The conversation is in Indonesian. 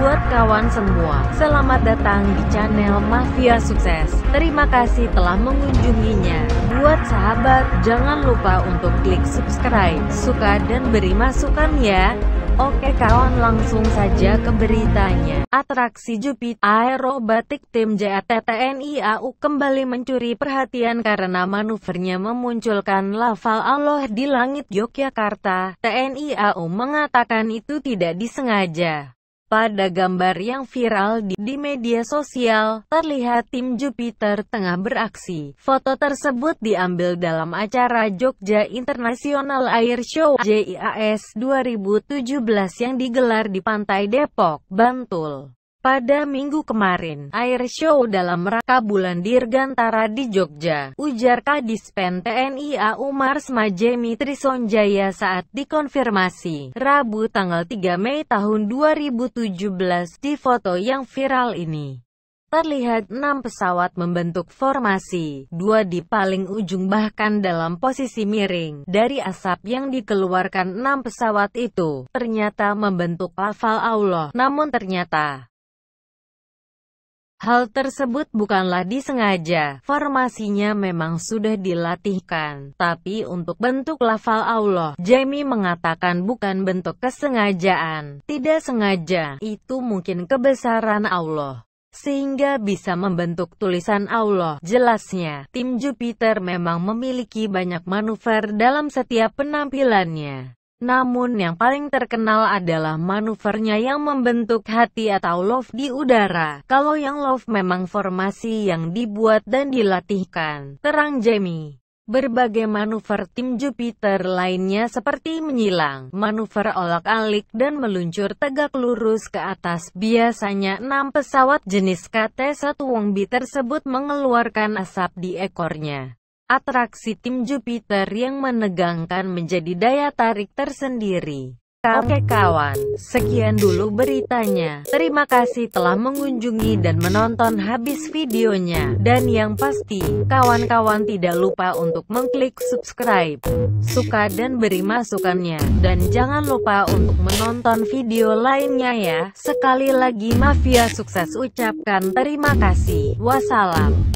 buat kawan semua. Selamat datang di channel Mafia Sukses. Terima kasih telah mengunjunginya. Buat sahabat, jangan lupa untuk klik subscribe, suka dan beri masukan ya. Oke kawan langsung saja ke beritanya. Atraksi Jupiter Aerobatik Tim JAT AU kembali mencuri perhatian karena manuvernya memunculkan lafal Allah di langit Yogyakarta. TNI AU mengatakan itu tidak disengaja. Pada gambar yang viral di, di media sosial, terlihat tim Jupiter tengah beraksi. Foto tersebut diambil dalam acara Jogja International Air Show JIAS 2017 yang digelar di Pantai Depok, Bantul. Pada minggu kemarin, air show dalam rangka bulan Dirgantara di Jogja, ujar Kadispen TNI AU Mars Majemi Trisonjaya saat dikonfirmasi, Rabu tanggal 3 Mei tahun 2017, di foto yang viral ini. Terlihat enam pesawat membentuk formasi, dua di paling ujung bahkan dalam posisi miring. Dari asap yang dikeluarkan enam pesawat itu, ternyata membentuk lafal Allah, namun ternyata Hal tersebut bukanlah disengaja, formasinya memang sudah dilatihkan. Tapi untuk bentuk lafal Allah, Jamie mengatakan bukan bentuk kesengajaan. Tidak sengaja, itu mungkin kebesaran Allah sehingga bisa membentuk tulisan Allah. Jelasnya, tim Jupiter memang memiliki banyak manuver dalam setiap penampilannya. Namun yang paling terkenal adalah manuvernya yang membentuk hati atau love di udara. Kalau yang love memang formasi yang dibuat dan dilatihkan. Terang Jamie. Berbagai manuver tim Jupiter lainnya seperti menyilang, manuver olak-alik dan meluncur tegak lurus ke atas. Biasanya enam pesawat jenis KT-1 Wongbi tersebut mengeluarkan asap di ekornya. Atraksi tim Jupiter yang menegangkan menjadi daya tarik tersendiri. Oke kawan, sekian dulu beritanya. Terima kasih telah mengunjungi dan menonton habis videonya. Dan yang pasti, kawan-kawan tidak lupa untuk mengklik subscribe, suka dan beri masukannya. Dan jangan lupa untuk menonton video lainnya ya. Sekali lagi Mafia sukses ucapkan terima kasih. Wassalam.